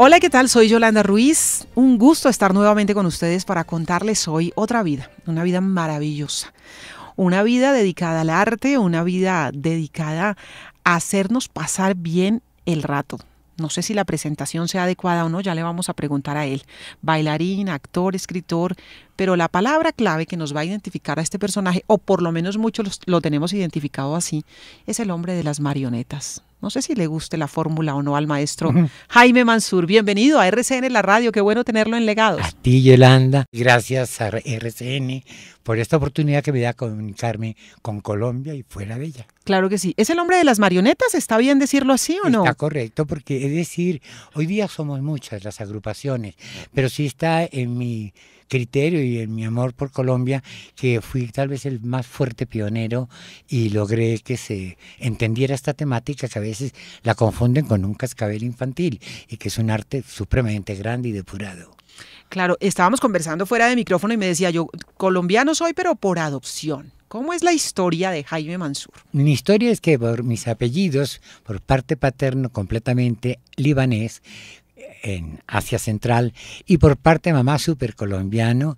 Hola, ¿qué tal? Soy Yolanda Ruiz. Un gusto estar nuevamente con ustedes para contarles hoy otra vida, una vida maravillosa. Una vida dedicada al arte, una vida dedicada a hacernos pasar bien el rato, no sé si la presentación sea adecuada o no, ya le vamos a preguntar a él. Bailarín, actor, escritor, pero la palabra clave que nos va a identificar a este personaje, o por lo menos muchos lo tenemos identificado así, es el hombre de las marionetas. No sé si le guste la fórmula o no al maestro Jaime Mansur. Bienvenido a RCN La Radio, qué bueno tenerlo en legado. A ti, Yolanda. Gracias a RCN por esta oportunidad que me da comunicarme con Colombia y fuera de ella. Claro que sí. ¿Es el hombre de las marionetas? ¿Está bien decirlo así o no? Está correcto, porque es decir, hoy día somos muchas las agrupaciones, pero sí está en mi criterio y en mi amor por Colombia que fui tal vez el más fuerte pionero y logré que se entendiera esta temática que a veces la confunden con un cascabel infantil y que es un arte supremamente grande y depurado. Claro, estábamos conversando fuera de micrófono y me decía yo, colombiano soy, pero por adopción. ¿Cómo es la historia de Jaime Mansur? Mi historia es que por mis apellidos, por parte paterno completamente libanés, en Asia Central y por parte de mamá colombiano,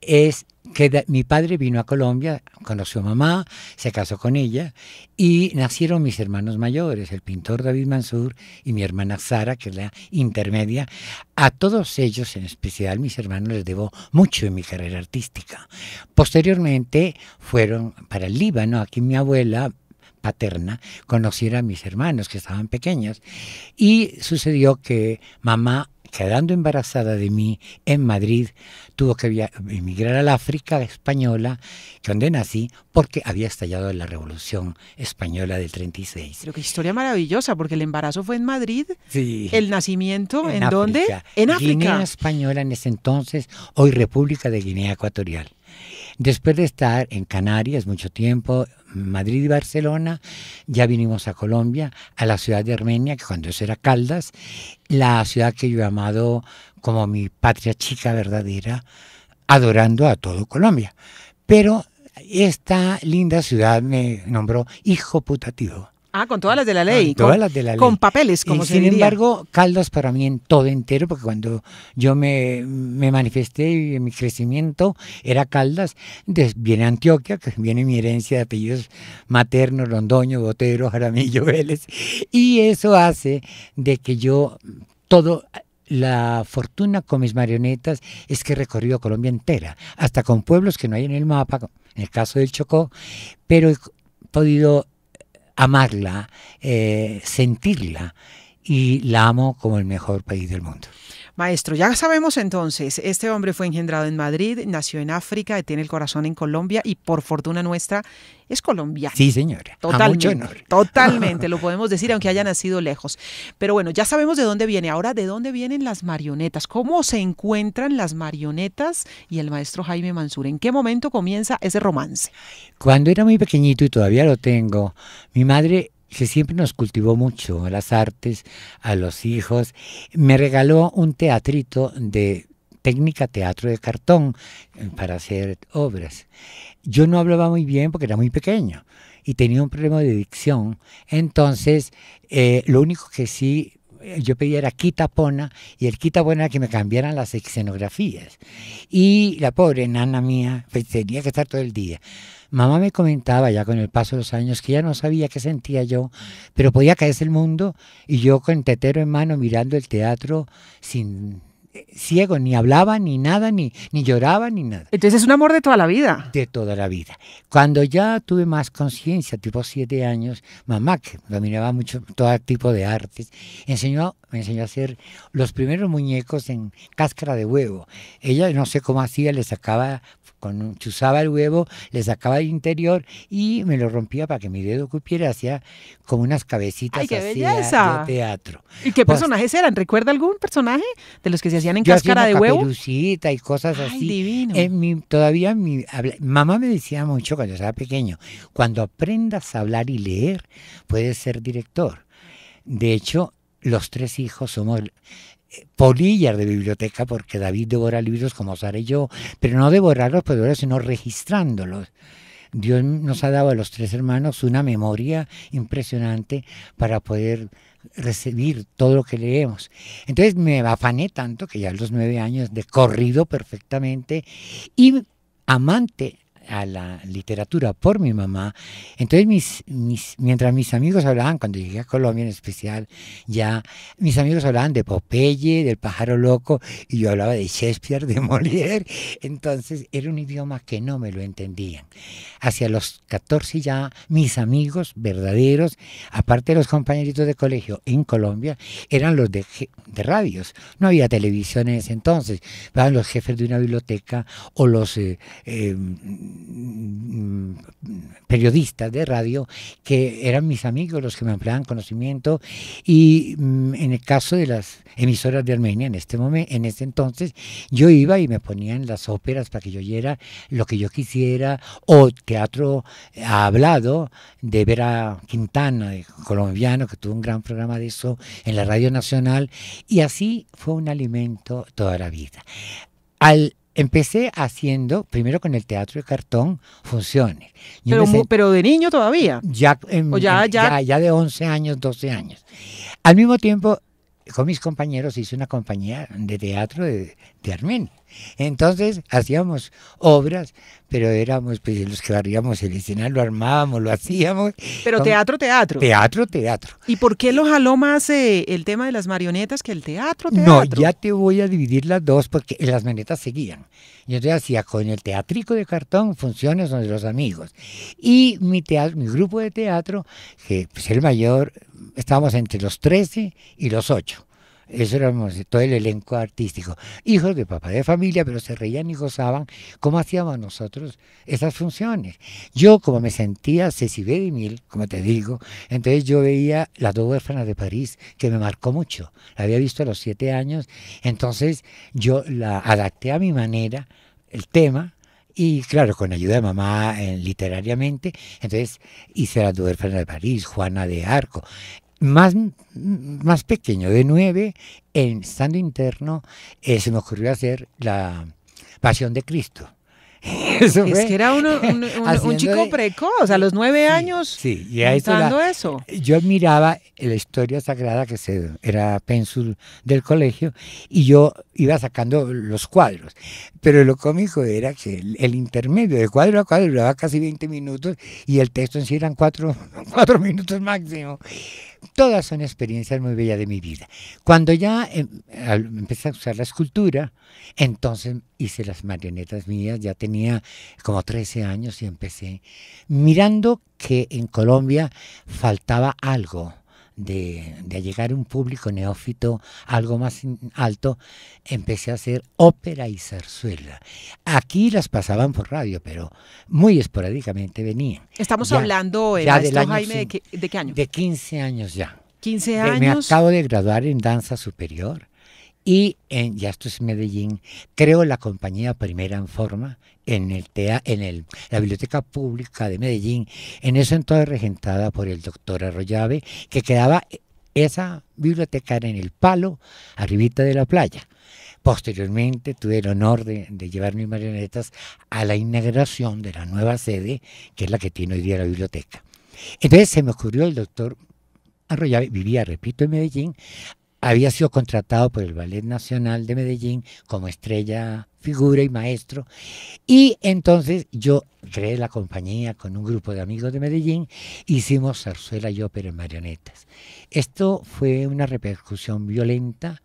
es que mi padre vino a Colombia, conoció a mamá, se casó con ella y nacieron mis hermanos mayores, el pintor David Mansur y mi hermana Sara, que es la intermedia. A todos ellos, en especial mis hermanos, les debo mucho en mi carrera artística. Posteriormente fueron para el Líbano, aquí mi abuela paterna conociera a mis hermanos que estaban pequeños. Y sucedió que mamá, quedando embarazada de mí en Madrid, tuvo que emigrar a la África española, donde nací, porque había estallado la Revolución Española del 36. Pero qué historia maravillosa, porque el embarazo fue en Madrid, el nacimiento, ¿en, ¿en dónde? En África. Guinea Española en ese entonces, hoy República de Guinea Ecuatorial. Después de estar en Canarias mucho tiempo, Madrid y Barcelona, ya vinimos a Colombia, a la ciudad de Armenia, que cuando eso era Caldas, la ciudad que yo he amado como mi patria chica verdadera, adorando a todo Colombia. Pero esta linda ciudad me nombró hijo putativo. Ah, con todas las de la ley. Con todas las de la ley. Con papeles, como Sin embargo, Caldas para mí en todo entero, porque cuando yo me, me manifesté en mi crecimiento era Caldas, viene Antioquia, que viene mi herencia de apellidos maternos, Londoño, Botero, Jaramillo, Vélez, y eso hace de que yo todo la fortuna con mis marionetas es que he recorrido Colombia entera, hasta con pueblos que no hay en el mapa, en el caso del Chocó, pero he podido amarla, eh, sentirla y la amo como el mejor país del mundo. Maestro, ya sabemos entonces, este hombre fue engendrado en Madrid, nació en África, tiene el corazón en Colombia y por fortuna nuestra es colombiano. Sí, señora. Totalmente. Totalmente, lo podemos decir, aunque haya nacido lejos. Pero bueno, ya sabemos de dónde viene. Ahora, ¿de dónde vienen las marionetas? ¿Cómo se encuentran las marionetas y el maestro Jaime Mansur? ¿En qué momento comienza ese romance? Cuando era muy pequeñito y todavía lo tengo, mi madre que siempre nos cultivó mucho a las artes, a los hijos. Me regaló un teatrito de técnica teatro de cartón eh, para hacer obras. Yo no hablaba muy bien porque era muy pequeño y tenía un problema de dicción. Entonces, eh, lo único que sí eh, yo pedía era quitapona y el quitapona era que me cambiaran las escenografías. Y la pobre nana mía pues, tenía que estar todo el día. Mamá me comentaba ya con el paso de los años que ya no sabía qué sentía yo, pero podía caerse el mundo y yo con tetero en mano mirando el teatro sin eh, ciego, ni hablaba, ni nada, ni, ni lloraba, ni nada. Entonces es un amor de toda la vida. De toda la vida. Cuando ya tuve más conciencia, tipo siete años, mamá, que dominaba mucho todo tipo de artes, enseñó, me enseñó a hacer los primeros muñecos en cáscara de huevo. Ella no sé cómo hacía, le sacaba con, chuzaba el huevo, le sacaba el interior y me lo rompía para que mi dedo cupiera, hacía como unas cabecitas Ay, así de teatro. ¿Y qué pues personajes eran? ¿Recuerda algún personaje de los que se hacían en cáscara de huevo? y cosas así. Divino. Eh, mi, todavía mi mamá me decía mucho cuando estaba pequeño, cuando aprendas a hablar y leer, puedes ser director. De hecho, los tres hijos somos polillas de biblioteca, porque David devora libros como os haré yo, pero no devorarlos, pues, sino registrándolos. Dios nos ha dado a los tres hermanos una memoria impresionante para poder recibir todo lo que leemos. Entonces me afané tanto que ya a los nueve años de corrido perfectamente y amante a la literatura por mi mamá. Entonces, mis, mientras mis amigos hablaban, cuando llegué a Colombia en especial, ya mis amigos hablaban de Popeye, del pájaro loco, y yo hablaba de Shakespeare, de Molière. Entonces, era un idioma que no me lo entendían. Hacia los 14 ya, mis amigos verdaderos, aparte de los compañeritos de colegio en Colombia, eran los de, de radios. No había televisión en ese entonces. Eran los jefes de una biblioteca o los... Eh, em, Mm, periodistas de radio que eran mis amigos los que me empleaban conocimiento y mm, en el caso de las emisoras de Armenia en este momento en ese entonces yo iba y me ponían las óperas para que yo oyera lo que yo quisiera o teatro eh, hablado de Vera Quintana colombiano que tuvo un gran programa de eso en la radio nacional y así fue un alimento toda la vida al Empecé haciendo, primero con el teatro de cartón, funciones. pero, de niño todavía. Ya, em, em, ya, ya de 11 años, 12 años. Al mismo tiempo, con mis compañeros hice una compañía de teatro de, de Entonces hacíamos obras, pero éramos pues, los que barríamos el escenario, lo armábamos, lo hacíamos. Pero teatro, teatro. Teatro, teatro. ¿Y por qué lo jaló más eh, el tema de las marionetas que el teatro, teatro? No, ya te voy a dividir las dos porque las marionetas seguían. Yo te hacía con el teatrico de cartón funciones donde los amigos. Y mi, teatro, mi grupo de teatro, que es pues, el mayor, estábamos entre los 13 y los 8 eso era todo el elenco artístico. Hijos de papá de familia, pero se reían y gozaban ...cómo hacíamos nosotros esas funciones. Yo, como me sentía Ceci mil como te digo, entonces yo veía Las dos de París, que me marcó mucho. La había visto a los siete años, entonces yo la adapté a mi manera, el tema, y claro, con ayuda de mamá eh, literariamente, entonces hice las huérfanas de París, Juana de Arco más, más pequeño, de nueve, estando interno, eh, se me ocurrió hacer la Pasión de Cristo. es que era uno, un, chico precoz, a los nueve años. Sí, y eso, Yo admiraba la historia sagrada que se, era pensul del colegio y yo iba sacando los cuadros. Pero lo cómico era que el, intermedio de cuadro a cuadro duraba casi 20 minutos y el texto en sí eran cuatro, cuatro minutos máximo. Todas son experiencias muy bellas de mi vida. Cuando ya em, empecé a usar la escultura, entonces hice las marionetas mías, ya tenía como 13 años y empecé mirando que en Colombia faltaba algo de, llegar a un público neófito algo más alto, empecé a hacer ópera y zarzuela. Aquí las pasaban por radio, pero muy esporádicamente venían. Estamos hablando, Jaime, de, ¿de qué año? De 15 años ya. 15 eh, años. Me acabo de graduar en danza superior y en, ya esto es Medellín, creo la compañía Primera en Forma en, el tea, en el, la Biblioteca Pública de Medellín, en eso entonces regentada por el doctor Arroyave, que quedaba e, esa biblioteca en el palo, arribita de la playa. Posteriormente tuve el honor de, llevar mis marionetas a la inauguración de la nueva sede, que es la que tiene hoy día la biblioteca. Entonces se me ocurrió el doctor Arroyave, vivía, repito, en Medellín, había sido contratado por el Ballet Nacional de Medellín como estrella, figura y maestro. Y entonces yo creé la compañía con un grupo de amigos de Medellín, hicimos zarzuela y ópera en marionetas. Esto fue una repercusión violenta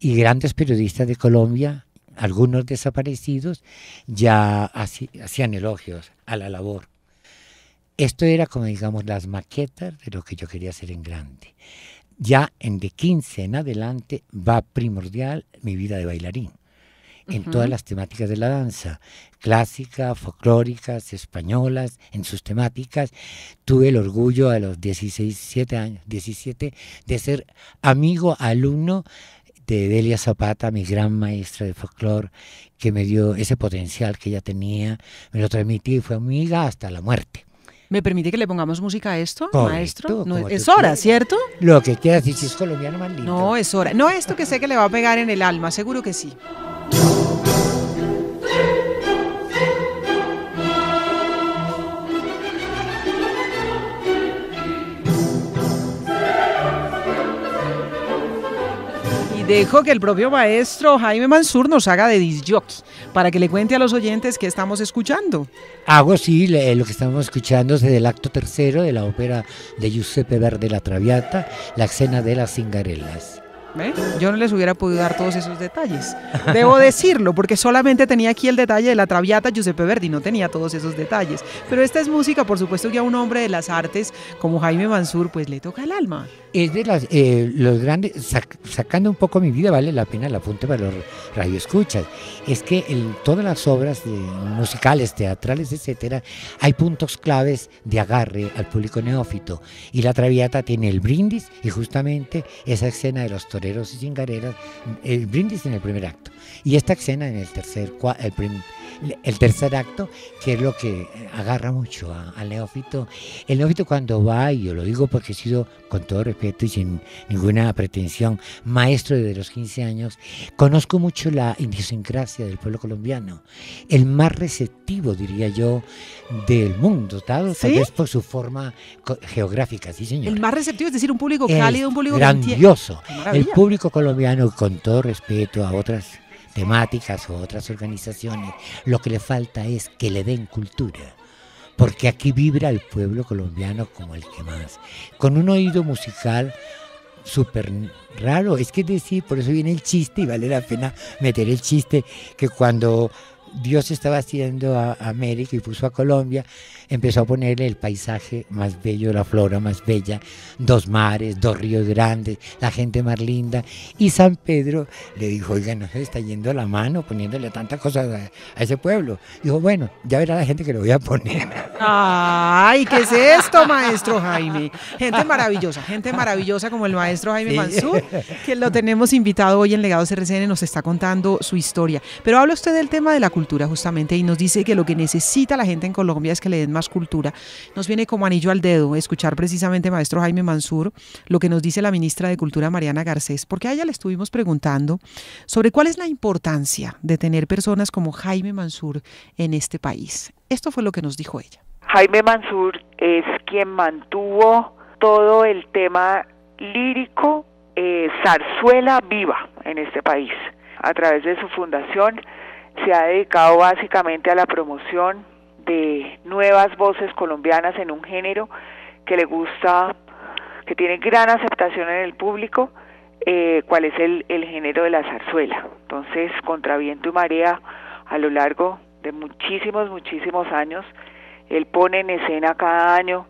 y grandes periodistas de Colombia, algunos desaparecidos, ya hacían elogios a la labor. Esto era como digamos las maquetas de lo que yo quería hacer en grande ya en de 15 en adelante va primordial mi vida de bailarín en todas las temáticas de la danza, clásica, folclóricas, españolas, en sus temáticas. Tuve el orgullo a los 16, 17 años, 17, de ser amigo, alumno de Delia Zapata, mi gran maestra de folclore, que me dio ese potencial que ella tenía, me lo transmití y fue amiga hasta la muerte. ¿Me permite que le pongamos música a esto, maestro? No, es hora, ¿cierto? Lo que quieras, si es colombiano maldito. No, es hora. No, esto que sé que le va a pegar en el alma, seguro que sí. Dejo que el propio maestro Jaime Mansur nos haga de disjockey para que le cuente a los oyentes qué estamos escuchando. Hago, sí, eh, lo que estamos escuchando es del acto tercero de la ópera de Giuseppe Verde, La Traviata, La escena de las Cingarelas. Yo no les hubiera podido dar todos esos detalles. Debo decirlo, porque solamente tenía aquí el detalle de la Traviata Giuseppe Verdi, no tenía todos esos detalles. Pero esta es música, por supuesto, que a un hombre de las artes como Jaime Mansur, pues le toca el alma. Es de las, eh, los grandes, sacando un poco mi vida, vale la pena el apunte para los radioescuchas. Es que en todas las obras musicales, teatrales, etcétera, hay puntos claves de agarre al público neófito. Y la Traviata tiene el brindis y justamente esa escena de los toreros y cingareras, el eh, brindis en el primer acto y esta escena en el tercer, el, primer el tercer acto, que es lo que agarra mucho al neófito. El neófito cuando va, y yo lo digo porque he sido, con todo respeto y sin ninguna pretensión, maestro desde los 15 años, conozco mucho la idiosincrasia del pueblo colombiano, el más receptivo, diría yo, del mundo, tal vez por su forma geográfica, sí señor. El más receptivo, es decir, un público cálido, un público grandioso. El público colombiano, con todo respeto a otras temáticas o otras organizaciones, lo que le falta es que le den cultura, porque aquí vibra el pueblo colombiano como el que más, con un oído musical súper raro, es que decir, por eso viene el chiste y vale la pena meter el chiste que cuando Dios estaba haciendo a América y puso a Colombia, empezó a ponerle el paisaje más bello, la flora más bella, dos mares, dos ríos grandes, la gente más linda. Y San Pedro le dijo, oiga, no se está yendo la mano poniéndole tantas cosas a, ese pueblo. Dijo, bueno, ya verá la gente que lo voy a poner. ¡Ay, qué es esto, maestro Jaime! Gente maravillosa, gente maravillosa como el maestro Jaime sí. que lo tenemos invitado hoy en Legado CRCN, nos está contando su historia. Pero habla usted del tema de la cultura justamente y nos dice que lo que necesita la gente en Colombia es que le den más cultura. Nos viene como anillo al dedo escuchar precisamente maestro Jaime Mansur lo que nos dice la ministra de Cultura Mariana Garcés, porque a ella le estuvimos preguntando sobre cuál es la importancia de tener personas como Jaime Mansur en este país. Esto fue lo que nos dijo ella. Jaime Mansur es quien mantuvo todo el tema lírico eh, zarzuela viva en este país. A través de su fundación se ha dedicado básicamente a la promoción de nuevas voces colombianas en un género que le gusta, que tiene gran aceptación en el público, eh, cuál es el, el género de la zarzuela. Entonces, contra viento y marea, a lo largo de muchísimos, muchísimos años, él pone en escena cada año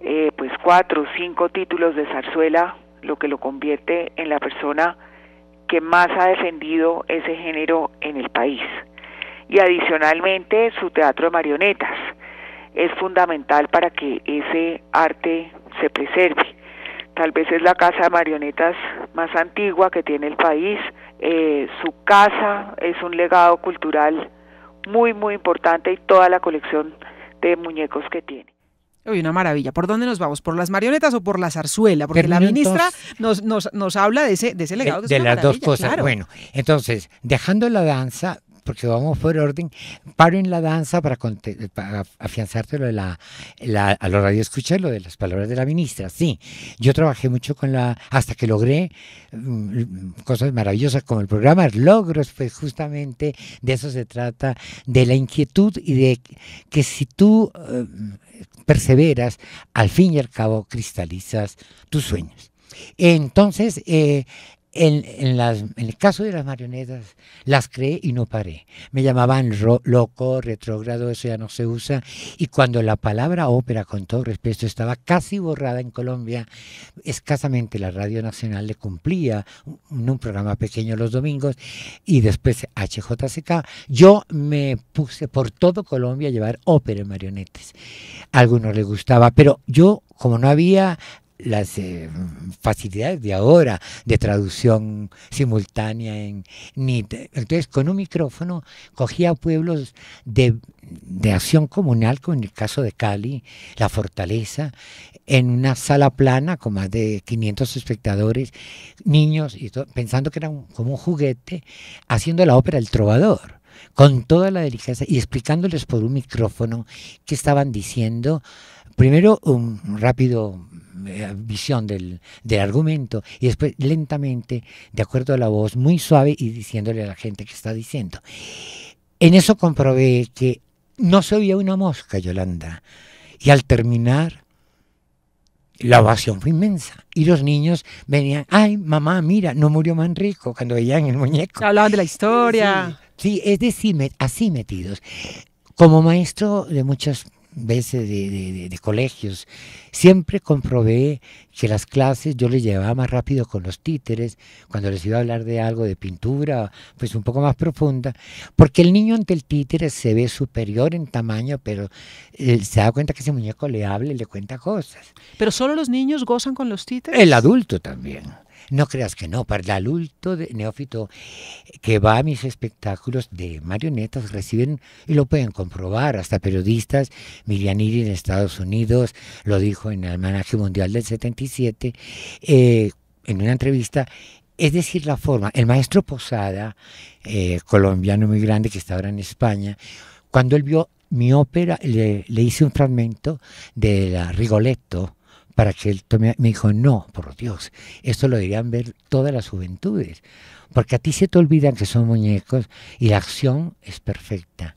eh, pues cuatro o cinco títulos de zarzuela, lo que lo convierte en la persona que más ha defendido ese género en el país. Y adicionalmente su teatro de marionetas es fundamental para que ese arte se preserve. Tal vez es la casa de marionetas más antigua que tiene el país. Eh, su casa es un legado cultural muy, muy importante y toda la colección de muñecos que tiene. ¡Uy, una maravilla. ¿Por dónde nos vamos? ¿Por las marionetas o por la zarzuela? Porque la ministra nos, nos, habla de ese, de ese legado. De, de las dos cosas. Bueno, entonces, dejando la danza, porque vamos por orden, paro en la danza para, afianzarte de la, la, a los radio lo de las palabras de la ministra. Sí, yo trabajé mucho con la, hasta que logré mm, cosas maravillosas como el programa Logros, pues justamente de eso se trata, de la inquietud y de que si tú... Eh, perseveras, al fin y al cabo cristalizas tus sueños. Entonces, eh, en, el caso de las marionetas, las creé y no paré. Me llamaban loco, retrógrado, eso ya no se usa. Y cuando la palabra ópera, con todo respeto, estaba casi borrada en Colombia, escasamente la Radio Nacional le cumplía en un programa pequeño los domingos y después HJCK, yo me puse por todo Colombia a llevar ópera y marionetas. A algunos les gustaba, pero yo, como no había las eh, facilidades de ahora de traducción simultánea en Entonces, con un micrófono cogía pueblos de, acción comunal, como en el caso de Cali, la fortaleza, en una sala plana con más de 500 espectadores, niños, y pensando que era como un juguete, haciendo la ópera El Trovador con toda la delicadeza y explicándoles por un micrófono qué estaban diciendo. Primero, un rápido eh, visión del, del, argumento y después lentamente, de acuerdo a la voz, muy suave y diciéndole a la gente que está diciendo. En eso comprobé que no se oía una mosca, Yolanda. Y al terminar, la ovación fue inmensa. Y los niños venían, ay, mamá, mira, no murió Manrico cuando veían el muñeco. Hablaban de la historia. Sí, sí es decir, así metidos. Como maestro de muchas veces de, colegios, siempre comprobé que las clases yo les llevaba más rápido con los títeres, cuando les iba a hablar de algo de pintura, pues un poco más profunda, porque el niño ante el títere se ve superior en tamaño, pero eh, se da cuenta que ese muñeco le habla y le cuenta cosas. ¿Pero solo los niños gozan con los títeres? El adulto también. No creas que no, para el adulto de neófito que va a mis espectáculos de marionetas reciben, y lo pueden comprobar, hasta periodistas, Milianiri en Estados Unidos, lo dijo en el Manaje Mundial del 77, eh, en una entrevista, es decir, la forma. El maestro Posada, eh, colombiano muy grande que está ahora en España, cuando él vio mi ópera, le, hice un fragmento de la Rigoletto, para que él tome. Me dijo, no, por Dios, esto lo deberían ver todas las juventudes, porque a ti se te olvidan que son muñecos y la acción es perfecta.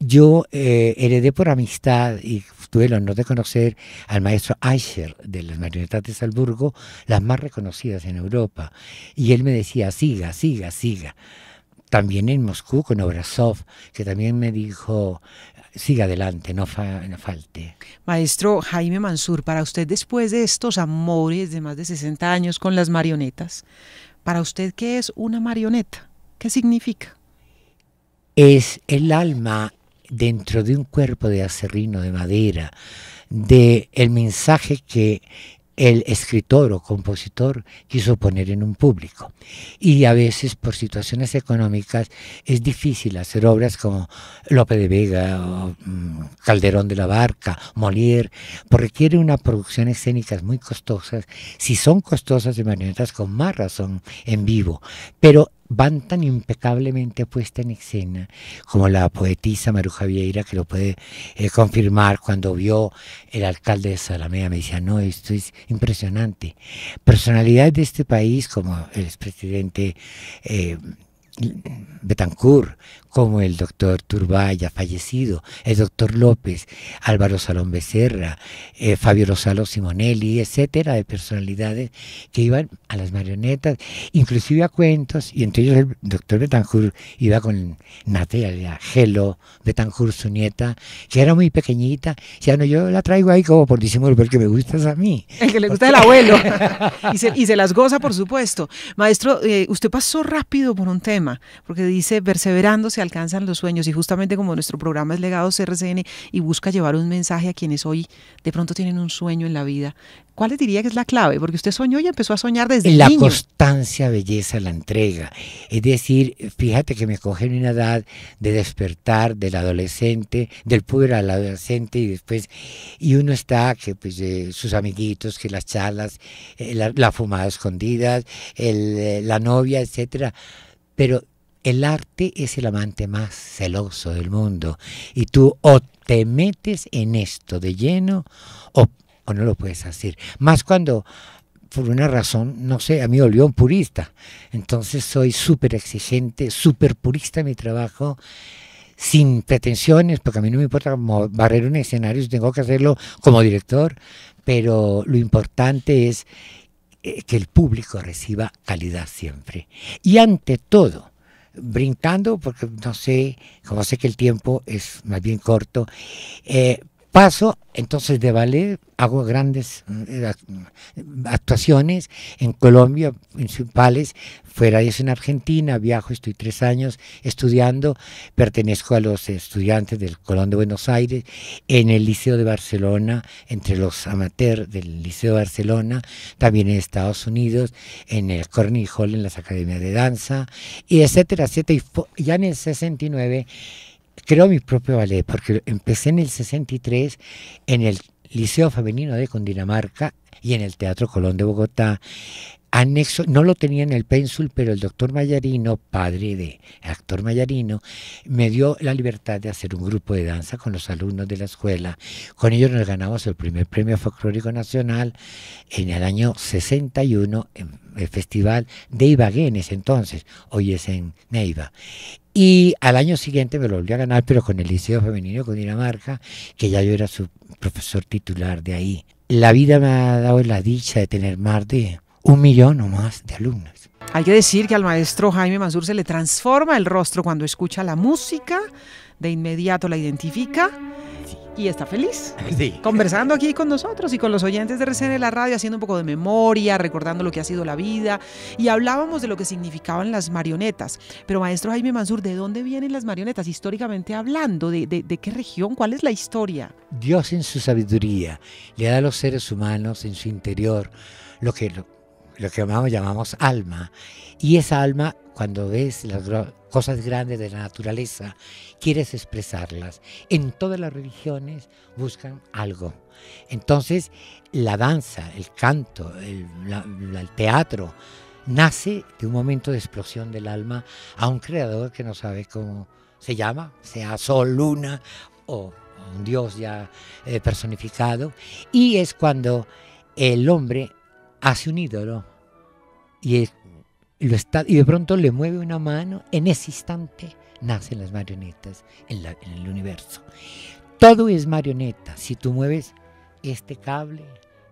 Yo eh, heredé por amistad y tuve el honor de conocer al maestro Aicher de las marionetas de Salzburgo, las más reconocidas en Europa. Y él me decía, siga, siga, siga también en Moscú con Obrazov, que también me dijo, siga adelante, no, falte. Maestro Jaime Mansur, para usted después de estos amores de más de 60 años con las marionetas, ¿para usted qué es una marioneta? ¿Qué significa? Es el alma dentro de un cuerpo de acerrino, de madera, de el mensaje que el escritor o compositor quiso poner en un público. Y a veces por situaciones económicas es difícil hacer obras como Lope de Vega, mm, Calderón de la Barca, Molière, porque requiere una producción escénica muy costosa Si son costosas de marionetas, con más razón en vivo. Pero van tan impecablemente puesta en escena, como la poetisa Maruja Vieira, que lo puede eh, confirmar cuando vio el alcalde de Salamea, me decía, no, esto es impresionante. Personalidades de este país, como el expresidente eh, Betancourt, como el doctor Turbaya, fallecido, el doctor López, Álvaro Salón Becerra, eh, Fabio Rosalo Simonelli, etcétera, de personalidades que iban a las marionetas, inclusive a cuentos, y entre ellos el doctor Betancourt iba con Natalia Gelo Betancourt, su nieta, que era muy pequeñita, ya no, yo la traigo ahí como por disimulo, porque me gustas a mí. El que le gusta el abuelo, y se, las goza, por supuesto. Maestro, eh, usted pasó rápido por un tema, porque dice, perseverándose alcanzan los sueños y justamente como nuestro programa es legado CRCN y busca llevar un mensaje a quienes hoy de pronto tienen un sueño en la vida, ¿cuál le diría que es la clave? Porque usted soñó y empezó a soñar desde la constancia, belleza, la entrega. Es decir, fíjate que me cogen una edad de despertar del adolescente, del puber al adolescente y después y uno está que pues eh, sus amiguitos, que las charlas, eh, la, fumada escondida, eh, la novia, etcétera. Pero el arte es el amante más celoso del mundo y tú o te metes en esto de lleno o, no lo puedes hacer. Más cuando por una razón, no sé, a mí me un purista. Entonces soy súper exigente, súper purista en mi trabajo, sin pretensiones, porque a mí no me importa barrer un escenario, tengo que hacerlo como director, pero lo importante es eh, que el público reciba calidad siempre. Y ante todo, brincando, porque no sé, como sé que el tiempo es más bien corto, eh, paso entonces de ballet, hago grandes eh, actuaciones en Colombia, principales, fuera de eso en Argentina, viajo, estoy tres años estudiando, pertenezco a los estudiantes del Colón de Buenos Aires, en el Liceo de Barcelona, entre los amateurs del Liceo de Barcelona, también en Estados Unidos, en el Corny Hall, en las academias de danza, y etcétera, etcétera. Y ya en el 69 creo mi propio ballet, porque empecé en el 63 en el Liceo Femenino de Condinamarca y en el Teatro Colón de Bogotá anexo, no lo tenía en el pénsul, pero el doctor Mayarino, padre de actor Mayarino, me dio la libertad de hacer un grupo de danza con los alumnos de la escuela. Con ellos nos ganamos el primer premio folclórico nacional en el año 61 en el festival de Ibagué en ese entonces, hoy es en Neiva. Y al año siguiente me lo volví a ganar, pero con el Liceo Femenino con Dinamarca, que ya yo era su profesor titular de ahí. La vida me ha dado la dicha de tener más de un millón o más de alumnos. Hay que decir que al maestro Jaime Mansur se le transforma el rostro cuando escucha la música, de inmediato la identifica y está feliz. Conversando aquí con nosotros y con los oyentes de de La Radio, haciendo un poco de memoria, recordando lo que ha sido la vida. Y hablábamos de lo que significaban las marionetas. Pero, maestro Jaime Mansur, ¿de dónde vienen las marionetas históricamente hablando? de qué región? ¿Cuál es la historia? Dios en su sabiduría le da a los seres humanos en su interior lo que lo que llamamos, llamamos alma. Y esa alma, cuando ves las cosas grandes de la naturaleza, quieres expresarlas. En todas las religiones buscan algo. Entonces, la danza, el canto, el, el teatro, nace de un momento de explosión del alma a un creador que no sabe cómo se llama, sea sol, luna o un dios ya eh, personificado. Y es cuando el hombre hace un ídolo y, lo está, y de pronto le mueve una mano, en ese instante nacen las marionetas en, el universo. Todo es marioneta. Si tú mueves este cable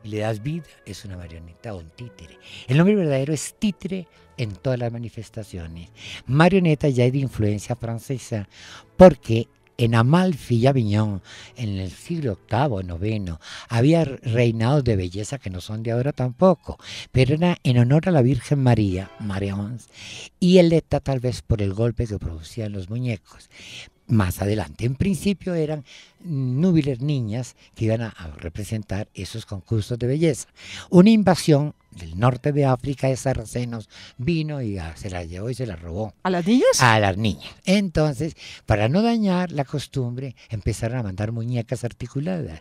y le das vida, es una marioneta o un títere. El nombre verdadero es títere en todas las manifestaciones. Marioneta ya hay de influencia francesa porque en Amalfi y Aviñón, en el siglo VIII, IX, había reinados de belleza que no son de ahora tampoco, pero era en honor a la Virgen María, María y él tal vez por el golpe que producían los muñecos más adelante. En principio eran núbiles niñas que iban a, representar esos concursos de belleza. Una invasión del norte de África de sarracenos vino y se las llevó y se las robó. ¿A las niñas? A las niñas. Entonces, para no dañar la costumbre, empezaron a mandar muñecas articuladas.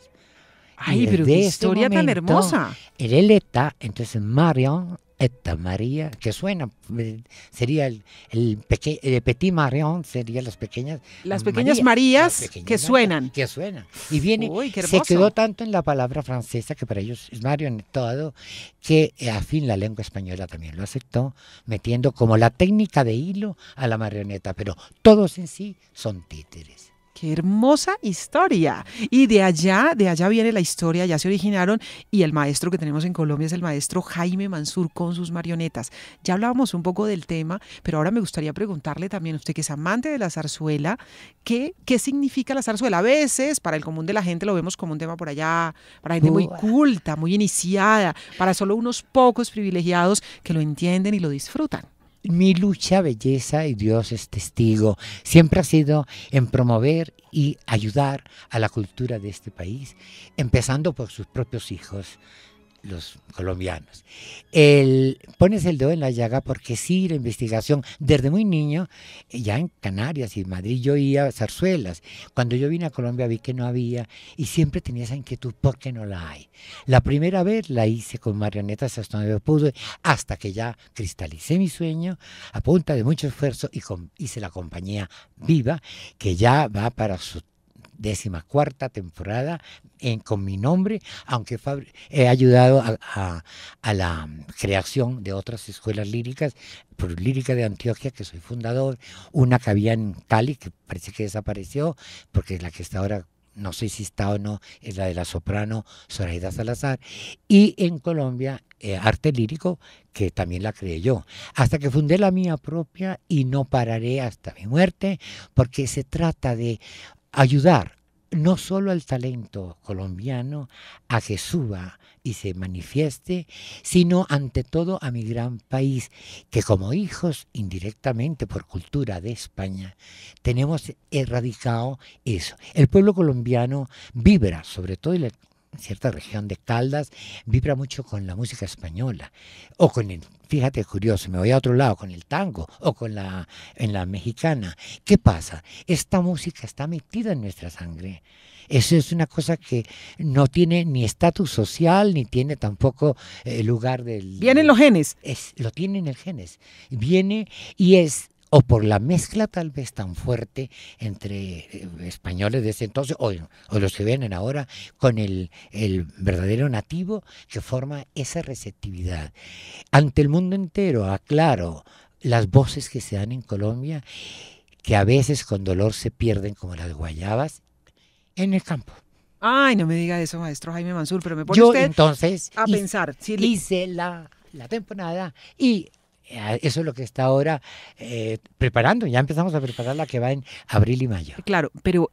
Ay, pero qué historia tan hermosa. El Eleta, entonces Marion esta María, que suena, eh, sería el, eh, Petit Marion, serían las pequeñas. Las pequeñas Marías, que suenan. Que Y viene, se quedó tanto en la palabra francesa, que para ellos es todo, que eh, a fin la lengua española también lo aceptó, metiendo como la técnica de hilo a la marioneta, pero todos en sí son títeres. Qué hermosa historia. Y de allá, de allá viene la historia, ya se originaron y el maestro que tenemos en Colombia es el maestro Jaime Mansur con sus marionetas. Ya hablábamos un poco del tema, pero ahora me gustaría preguntarle también a usted que es amante de la zarzuela, ¿qué, qué significa la zarzuela? A veces para el común de la gente lo vemos como un tema por allá, para gente muy culta, muy iniciada, para solo unos pocos privilegiados que lo entienden y lo disfrutan. Mi lucha, belleza y Dios es testigo, siempre ha sido en promover y ayudar a la cultura de este país, empezando por sus propios hijos los colombianos. El, pones el dedo en la llaga porque sí, la investigación, desde muy niño, ya en Canarias y Madrid yo iba a zarzuelas. Cuando yo vine a Colombia vi que no había y siempre tenía esa inquietud, ¿por qué no la hay? La primera vez la hice con marionetas hasta donde pude, hasta que ya cristalicé mi sueño a punta de mucho esfuerzo y con, hice la compañía Viva, que ya va para su décima cuarta temporada con mi nombre, aunque he ayudado a, la creación de otras escuelas líricas, por Lírica de Antioquia, que soy fundador, una que había en Cali, que parece que desapareció, porque es la que está ahora no sé si está o no, es la de la soprano Zoraida Salazar, y en Colombia, eh, Arte Lírico, que también la creé yo, hasta que fundé la mía propia y no pararé hasta mi muerte, porque se trata de ayudar no solo al talento colombiano a que suba y se manifieste, sino ante todo a mi gran país, que como hijos, indirectamente por cultura de España, tenemos erradicado eso. El pueblo colombiano vibra, sobre todo el cierta región de Caldas, vibra mucho con la música española. O con el, fíjate curioso, me voy a otro lado, con el tango o con la, en la mexicana. ¿Qué pasa? Esta música está metida en nuestra sangre. Eso es una cosa que no tiene ni estatus social, ni tiene tampoco el eh, lugar del... Vienen los genes. Es, lo en el genes. Viene y es o por la mezcla tal vez tan fuerte entre eh, españoles de ese entonces o, los que vienen ahora con el, verdadero nativo que forma esa receptividad. Ante el mundo entero, aclaro, las voces que se dan en Colombia, que a veces con dolor se pierden como las guayabas en el campo. Ay, no me diga eso, maestro Jaime Mansur, pero me pone entonces, a pensar. Si Hice la, la temporada y eh, eso es lo que está ahora eh, preparando. Ya empezamos a preparar la que va en abril y mayo. Claro, pero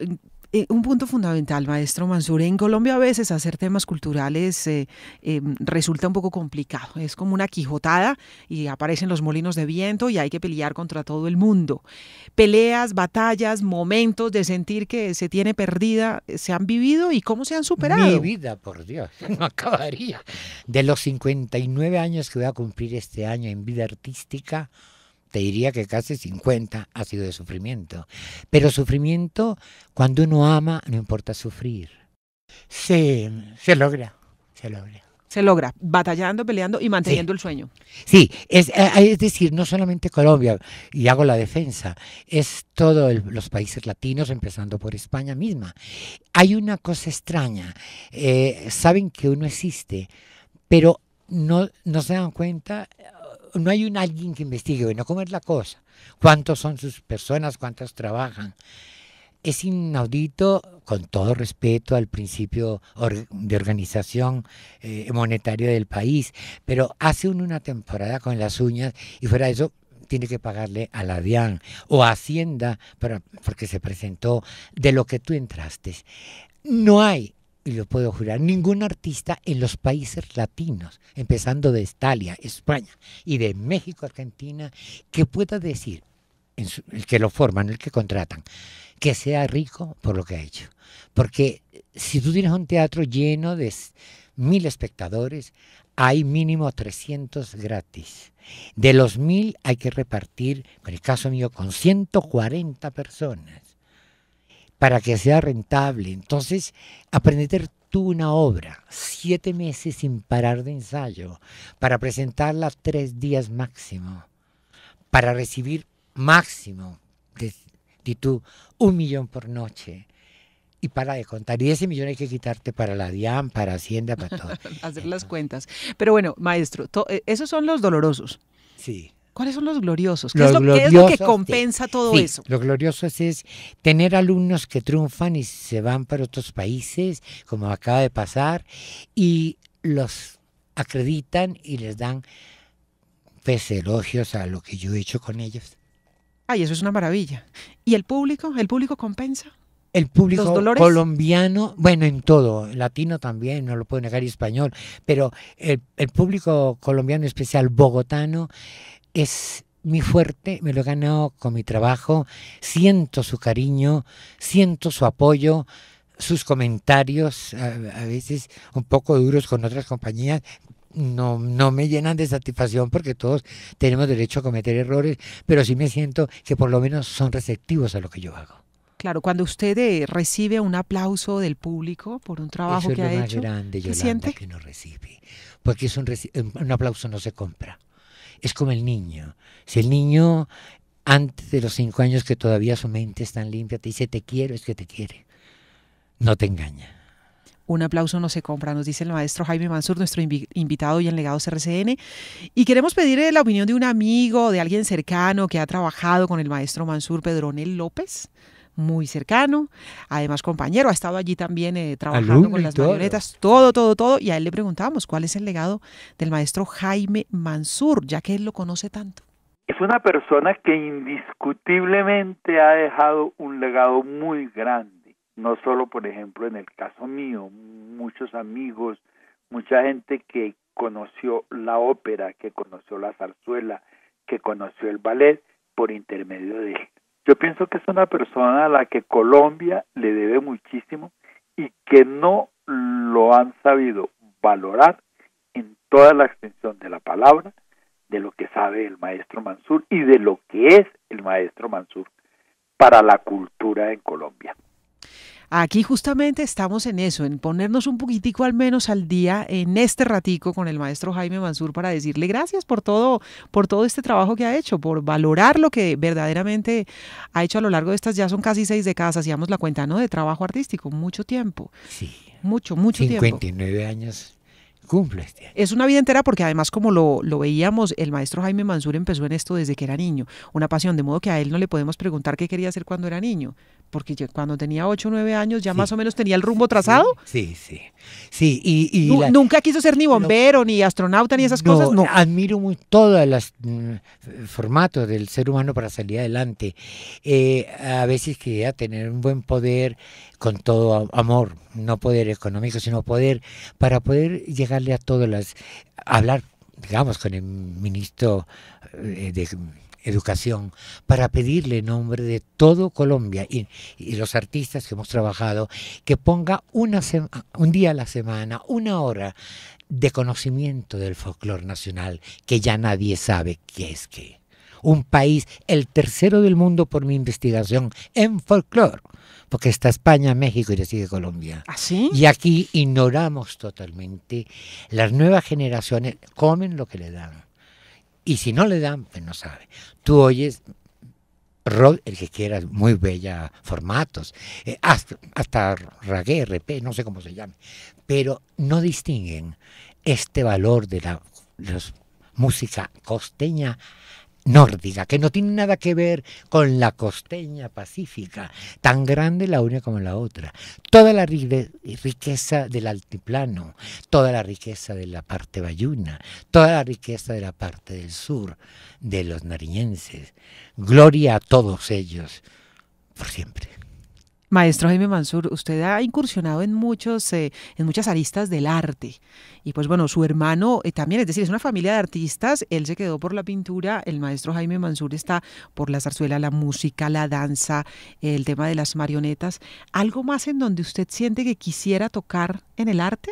eh, un punto fundamental, maestro Mansur. En Colombia a veces hacer temas culturales eh, em, resulta un poco complicado. Es como una quijotada y aparecen los molinos de viento y hay que pelear contra todo el mundo. Peleas, batallas, momentos de sentir que se tiene perdida, eh, ¿se han vivido y cómo se han superado? Mi vida, por Dios, no acabaría. De los 59 años que voy a cumplir este año en vida artística, te diría que casi 50 ha sido de sufrimiento. Pero sufrimiento, cuando uno ama, no importa sufrir. Sí, se logra, se logra. Se logra, batallando, peleando y manteniendo el sueño. Sí, eh, es, decir, no solamente Colombia, y hago la defensa, es todos los países latinos, empezando por España misma. Hay una cosa extraña, eh, saben que uno existe, pero no, no se dan cuenta no hay un alguien que investigue, bueno, ¿cómo es la cosa? ¿Cuántos son sus personas? ¿Cuántas trabajan? Es inaudito, con todo respeto al principio de organización eh, monetaria del país, pero hace una temporada con las uñas y fuera de eso tiene que pagarle a la DIAN o a Hacienda porque se presentó de lo que tú entraste. No hay y lo puedo jurar, ningún artista en los países latinos, empezando de Italia, España y de México, Argentina, que pueda decir, el que lo forman, el que contratan, que sea rico por lo que ha hecho. Porque eh, si tú tienes un teatro lleno de mil espectadores, hay mínimo 300 gratis. De los mil hay que repartir, en el caso mío, con 140 personas para que sea rentable. Entonces, aprender tú una obra, siete meses sin parar de ensayo, para presentarla tres días máximo, para recibir máximo de, tú un millón por noche. Y para de contar, y ese millón hay que quitarte para la DIAN, para Hacienda, para todo. Hacer las cuentas. Pero bueno, maestro, eh, esos son los dolorosos. Sí. ¿Cuáles son los gloriosos? ¿Qué, es, lo, que compensa todo eso? Lo glorioso es, tener alumnos que triunfan y se van para otros países, como acaba de pasar, y los acreditan y les dan pues, elogios a lo que yo he hecho con ellos. Ay, eso es una maravilla. ¿Y el público? ¿El público compensa? El público colombiano, bueno, en todo, latino también, no lo puedo negar, y español, pero el, el público colombiano, especial bogotano, es mi fuerte, me lo he ganado con mi trabajo, siento su cariño, siento su apoyo, sus comentarios, a, veces un poco duros con otras compañías, no, no, me llenan de satisfacción porque todos tenemos derecho a cometer errores, pero sí me siento que por lo menos son receptivos a lo que yo hago. Claro, cuando usted eh, recibe un aplauso del público por un trabajo que ha hecho, grande, ¿qué siente? que no recibe, porque es un aplauso no se compra es como el niño. Si el niño antes de los cinco años que todavía su mente es tan limpia, te dice te quiero, es que te quiere. No te engaña. Un aplauso no se compra, nos dice el maestro Jaime Mansur, nuestro invitado y en legado RCN. Y queremos pedir la opinión de un amigo, de alguien cercano que ha trabajado con el maestro Mansur Pedronel López muy cercano, además compañero, ha estado allí también eh, trabajando con las violetas todo, todo, todo, y a él le preguntábamos cuál es el legado del maestro Jaime Mansur, ya que él lo conoce tanto. Es una persona que indiscutiblemente ha dejado un legado muy grande, no solo, por ejemplo, en el caso mío, muchos amigos, mucha gente que conoció la ópera, que conoció la zarzuela, que conoció el ballet por intermedio de yo pienso que es una persona a la que Colombia le debe muchísimo y que no lo han sabido valorar en toda la extensión de la palabra, de lo que sabe el maestro Mansur y de lo que es el maestro Mansur para la cultura en Colombia. Aquí justamente estamos en eso, en ponernos un poquitico al menos al día en este ratico con el maestro Jaime Mansur para decirle gracias por todo, por todo este trabajo que ha hecho, por valorar lo que verdaderamente ha hecho a lo largo de estas, ya son casi seis décadas, hacíamos la cuenta, ¿no? De trabajo artístico, mucho tiempo. Sí. Mucho, mucho tiempo. 59 años cumple este año. Es una vida entera porque además como lo, lo, veíamos, el maestro Jaime Mansur empezó en esto desde que era niño, una pasión, de modo que a él no le podemos preguntar qué quería hacer cuando era niño, porque cuando tenía 8 o 9 años ya más o menos tenía el rumbo trazado. Sí, sí. Sí, y, nunca quiso ser ni bombero, ni astronauta, ni esas cosas. No, admiro muy todos los mm, formatos del ser humano para salir adelante. Eh, a veces quería tener un buen poder con todo amor, no poder económico, sino poder para poder llegarle a todas las, hablar, digamos, con el ministro eh, de educación, para pedirle en nombre de todo Colombia y, los artistas que hemos trabajado que ponga una un día a la semana, una hora de conocimiento del folclore nacional, que ya nadie sabe qué es qué. Un país, el tercero del mundo por mi investigación en folclore, porque está España, México y así Colombia. ¿Ah, y aquí ignoramos totalmente. Las nuevas generaciones comen lo que le dan y si no le dan, pues no sabe. Tú oyes rock, el que quieras, muy bella, formatos, eh, hasta, hasta ragué, RP, no sé cómo se llame, pero no distinguen este valor de la música costeña nórdica, que no tiene nada que ver con la costeña pacífica, tan grande la una como la otra. Toda la riqueza del altiplano, toda la riqueza de la parte bayuna, toda la riqueza de la parte del sur, de los nariñenses. Gloria a todos ellos, por siempre. Maestro Jaime Mansur, usted ha incursionado en muchos, eh, en muchas aristas del arte. Y pues bueno, su hermano eh, también, es decir, es una familia de artistas. Él se quedó por la pintura, el maestro Jaime Mansur está por la zarzuela, la música, la danza, el tema de las marionetas. ¿Algo más en donde usted siente que quisiera tocar en el arte?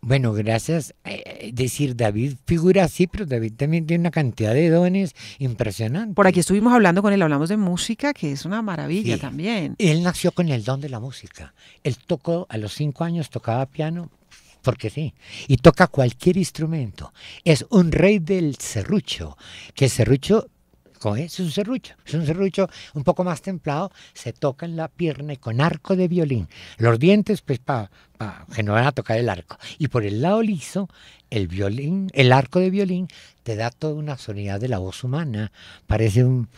Bueno, gracias. Eh, eh, decir, David figura así, pero David también tiene una cantidad de dones impresionante. Por aquí estuvimos hablando con él, hablamos de música, que es una maravilla también. Él nació con el don de la música. Él tocó, a los cinco años tocaba piano, porque sí, y toca cualquier instrumento. Es un rey del serrucho, que el serrucho ¿eh? es un serrucho. Es un serrucho un poco más templado, se toca en la pierna y con arco de violín. Los dientes, pues, para pa, que no van a tocar el arco. Y por el lado liso, el violín, el arco de violín, te da toda una sonoridad de la voz humana. Parece un,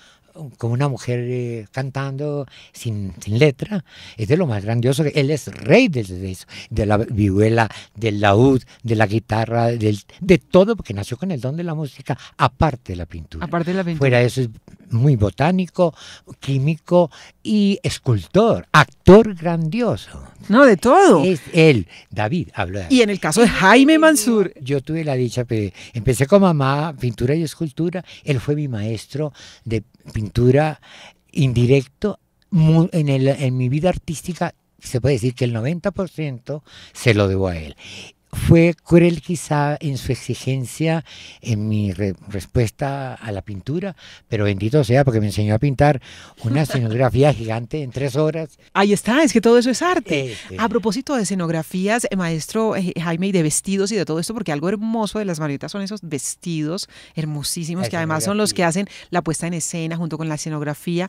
como una mujer eh, cantando sin, sin, letra. Es de lo más grandioso. Él es rey de, eso, de la vihuela, del laúd, de la guitarra, de todo, porque nació con el don de la música, aparte de la pintura. Aparte de la pintura. Fuera eso es muy botánico, químico y escultor, actor grandioso. No, de todo. Es él, David, habló Y en el caso de Jaime Mansur. Yo tuve la dicha, pero empecé con mamá, pintura y escultura. Él fue mi maestro de pintura indirecto. En, el, en mi vida artística se puede decir que el 90% se lo debo a él fue cruel quizá en su exigencia, en mi respuesta a la pintura, pero bendito sea porque me enseñó a pintar una escenografía gigante en tres horas. Ahí está, es que todo eso es arte. Este. A propósito de escenografías, eh, maestro eh, Jaime, y de vestidos y de todo esto, porque algo hermoso de las marietas son esos vestidos hermosísimos, que además son los que hacen la puesta en escena junto con la escenografía.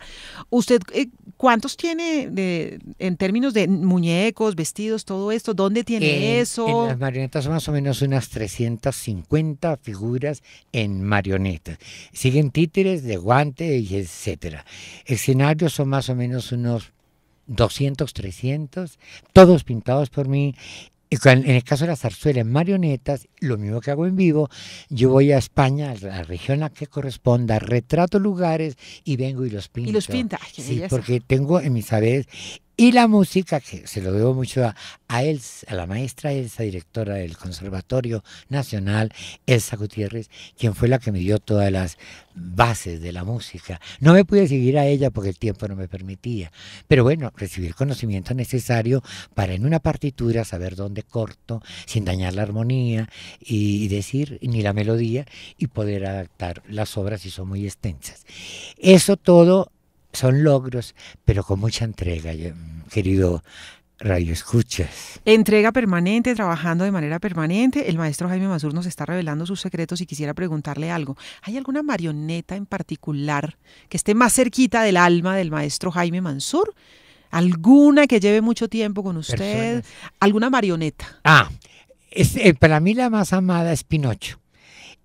¿Usted eh, cuántos tiene de, en términos de muñecos, vestidos, todo esto? ¿Dónde tiene eso? marionetas, son más o menos unas 350 figuras en marionetas. Siguen títeres de guante y etcétera. Escenarios son más o menos unos 200, 300, todos pintados por mí. En el caso de las zarzuelas marionetas, lo mismo que hago en vivo, yo voy a España, a la región a la que corresponda, retrato lugares y vengo y los pinto. Y los pinta. sí, porque tengo en mis aves... Y la música, que se lo debo mucho a, a, a la maestra Elsa, directora del Conservatorio Nacional, Elsa Gutiérrez, quien fue la que me dio todas las bases de la música. No me pude seguir a ella porque el tiempo no me permitía, pero bueno, recibir el conocimiento necesario para en una partitura saber dónde corto, sin dañar la armonía y decir ni la melodía y poder adaptar las obras si son muy extensas. Eso todo son logros, pero con mucha entrega, querido Rayo Escuchas. Entrega permanente, trabajando de manera permanente. El maestro Jaime Mansur nos está revelando sus secretos y quisiera preguntarle algo. ¿Hay alguna marioneta en particular que esté más cerquita del alma del maestro Jaime Mansur? ¿Alguna que lleve mucho tiempo con usted? ¿Alguna marioneta? Ah, eh, para mí la más amada es Pinocho.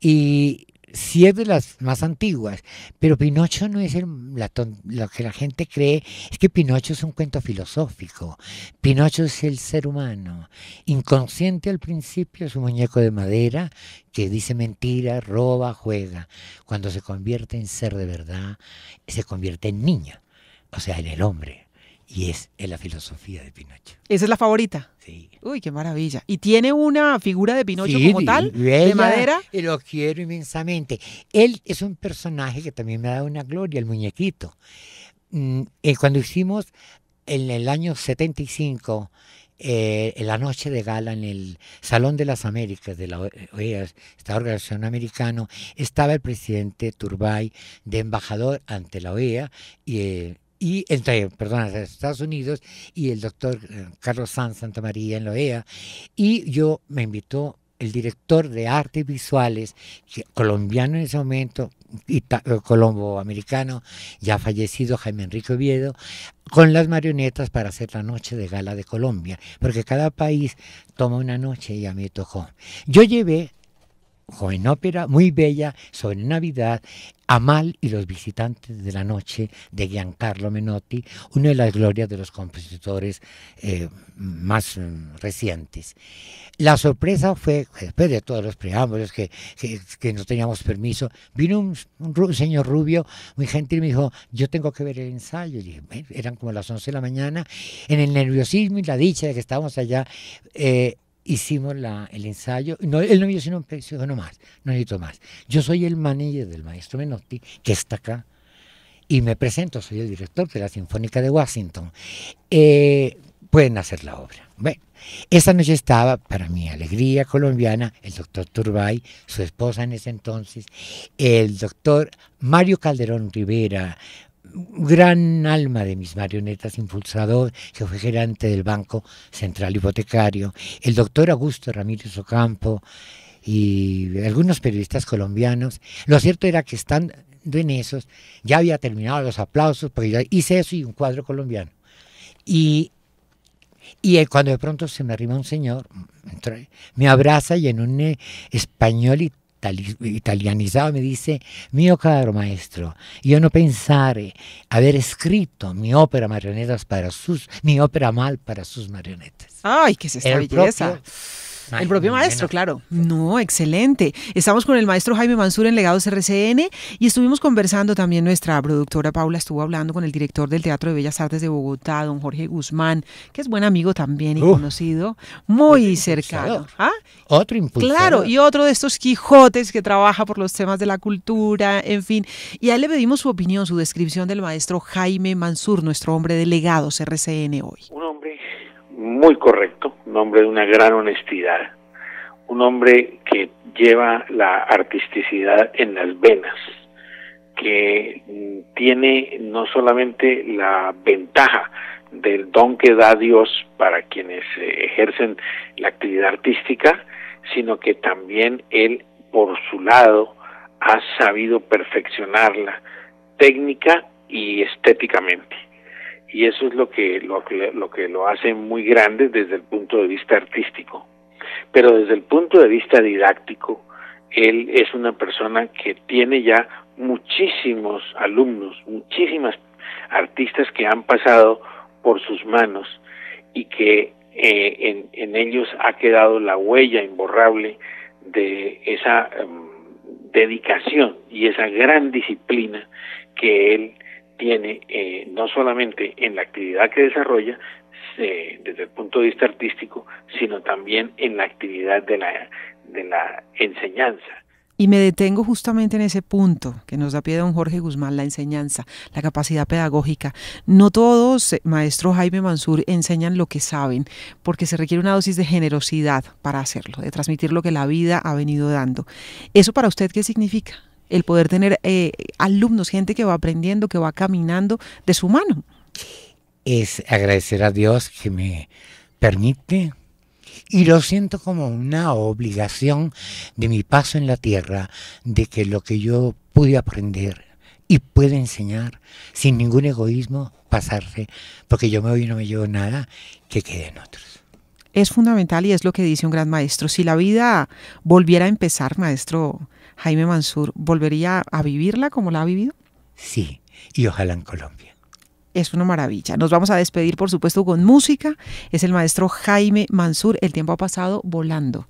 Y sí es de las más antiguas, pero Pinocho no es el, lo que la gente cree, es que Pinocho es un cuento filosófico, Pinocho es el ser humano, inconsciente al principio, es un muñeco de madera que dice mentiras, roba, juega, cuando se convierte en ser de verdad, se convierte en niño, o sea, en el hombre. Y es, es la filosofía de Pinocho. ¿Esa es la favorita? Sí. Uy, qué maravilla. ¿Y tiene una figura de Pinocho como tal? de madera. Y lo quiero inmensamente. Él es un personaje que también me ha dado una gloria, el muñequito. Mm, eh, cuando hicimos en el año 75 eh, en la noche de gala en el Salón de las Américas de la OEA, eh, esta organización americana, estaba el presidente Turbay de embajador ante la OEA y y entre, perdón, Estados Unidos y el doctor eh, Carlos Sanz Santa María en Loea. OEA. Y yo me invitó el director de artes visuales, colombiano en ese momento, eh, colombo-americano, ya fallecido Jaime Enrique Oviedo, con las marionetas para hacer la noche de gala de Colombia, porque cada país toma una noche y a mí tocó. Yo llevé joven ópera muy bella sobre Navidad Amal y los visitantes de la noche de Giancarlo Menotti, una de las glorias de los compositores eh, más mm, recientes. La sorpresa fue, después de todos los preámbulos que, no teníamos permiso, vino un, señor rubio muy gentil y me dijo, yo tengo que ver el ensayo. Y dije, eran como las 11 de la mañana, en el nerviosismo y la dicha de que estábamos allá, eh, hicimos la, el ensayo, no, él no sino un precio no más, no necesito más. Yo soy el manager del maestro Menotti, que está acá, y me presento, soy el director de la Sinfónica de Washington. Eh, pueden hacer la obra. Bueno, esa noche estaba, para mi alegría colombiana, el doctor Turbay, su esposa en ese entonces, el doctor Mario Calderón Rivera, gran alma de mis marionetas impulsador, que fue gerente del Banco Central Hipotecario, el doctor Augusto Ramírez Ocampo y algunos periodistas colombianos. Lo cierto era que estando en esos, ya había terminado los aplausos, porque yo hice eso y un cuadro colombiano. Y, y eh, cuando de pronto se me arriba un señor, me abraza y en un eh, español italianizado, me dice, mío caro maestro, yo no pensare haber escrito mi ópera marionetas para sus, mi ópera mal para sus marionetas. Ay, que es esta el propio maestro, claro. No, excelente. Estamos con el maestro Jaime Mansur en Legados RCN y estuvimos conversando también nuestra productora Paula estuvo hablando con el director del Teatro de Bellas Artes de Bogotá, don Jorge Guzmán, que es buen amigo también y conocido, muy cercano. ¿Ah? Otro Claro, y otro de estos Quijotes que trabaja por los temas de la cultura, en fin. Y ahí le pedimos su opinión, su descripción del maestro Jaime Mansur, nuestro hombre de Legados RCN hoy. Un hombre muy correcto un hombre de una gran honestidad, un hombre que lleva la artisticidad en las venas, que tiene no solamente la ventaja del don que da Dios para quienes ejercen la actividad artística, sino que también él por su lado ha sabido perfeccionarla técnica y estéticamente y eso es lo que lo, que lo hace muy grande desde el punto de vista artístico. Pero desde el punto de vista didáctico, él es una persona que tiene ya muchísimos alumnos, muchísimas artistas que han pasado por sus manos y que eh, en, ellos ha quedado la huella imborrable de esa em, dedicación y esa gran disciplina que él tiene eh, no solamente en la actividad que desarrolla desde el punto de vista artístico, sino también en la actividad de la, de la enseñanza. Y me detengo justamente en ese punto que nos da pie don Jorge Guzmán, la enseñanza, la capacidad pedagógica. No todos, eh, maestro Jaime Mansur, enseñan lo que saben, porque se requiere una dosis de generosidad para hacerlo, de transmitir lo que la vida ha venido dando. ¿Eso para usted qué significa? el poder tener eh, alumnos, gente que va aprendiendo, que va caminando de su mano. Es agradecer a Dios que me permite y lo siento como una obligación de mi paso en la tierra, de que lo que yo pude aprender y pueda enseñar sin ningún egoísmo pasarse, porque yo me voy y no me llevo nada que quede en otros. Es fundamental y es lo que dice un gran maestro. Si la vida volviera a empezar, maestro Jaime Mansur, ¿volvería a vivirla como la ha vivido? Sí, y ojalá en Colombia. Es una maravilla. Nos vamos a despedir, por supuesto, con música. Es el maestro Jaime Mansur. El tiempo ha pasado volando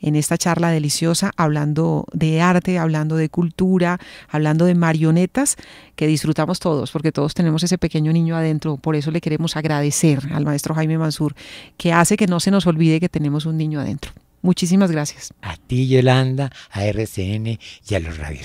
en esta charla deliciosa, hablando de arte, hablando de cultura, hablando de marionetas, que disfrutamos todos, porque todos tenemos ese pequeño niño adentro. Por eso le queremos agradecer al maestro Jaime Mansur, que hace que no se nos olvide que tenemos un niño adentro. Muchísimas gracias. A ti, Yolanda, a RCN y a los Radio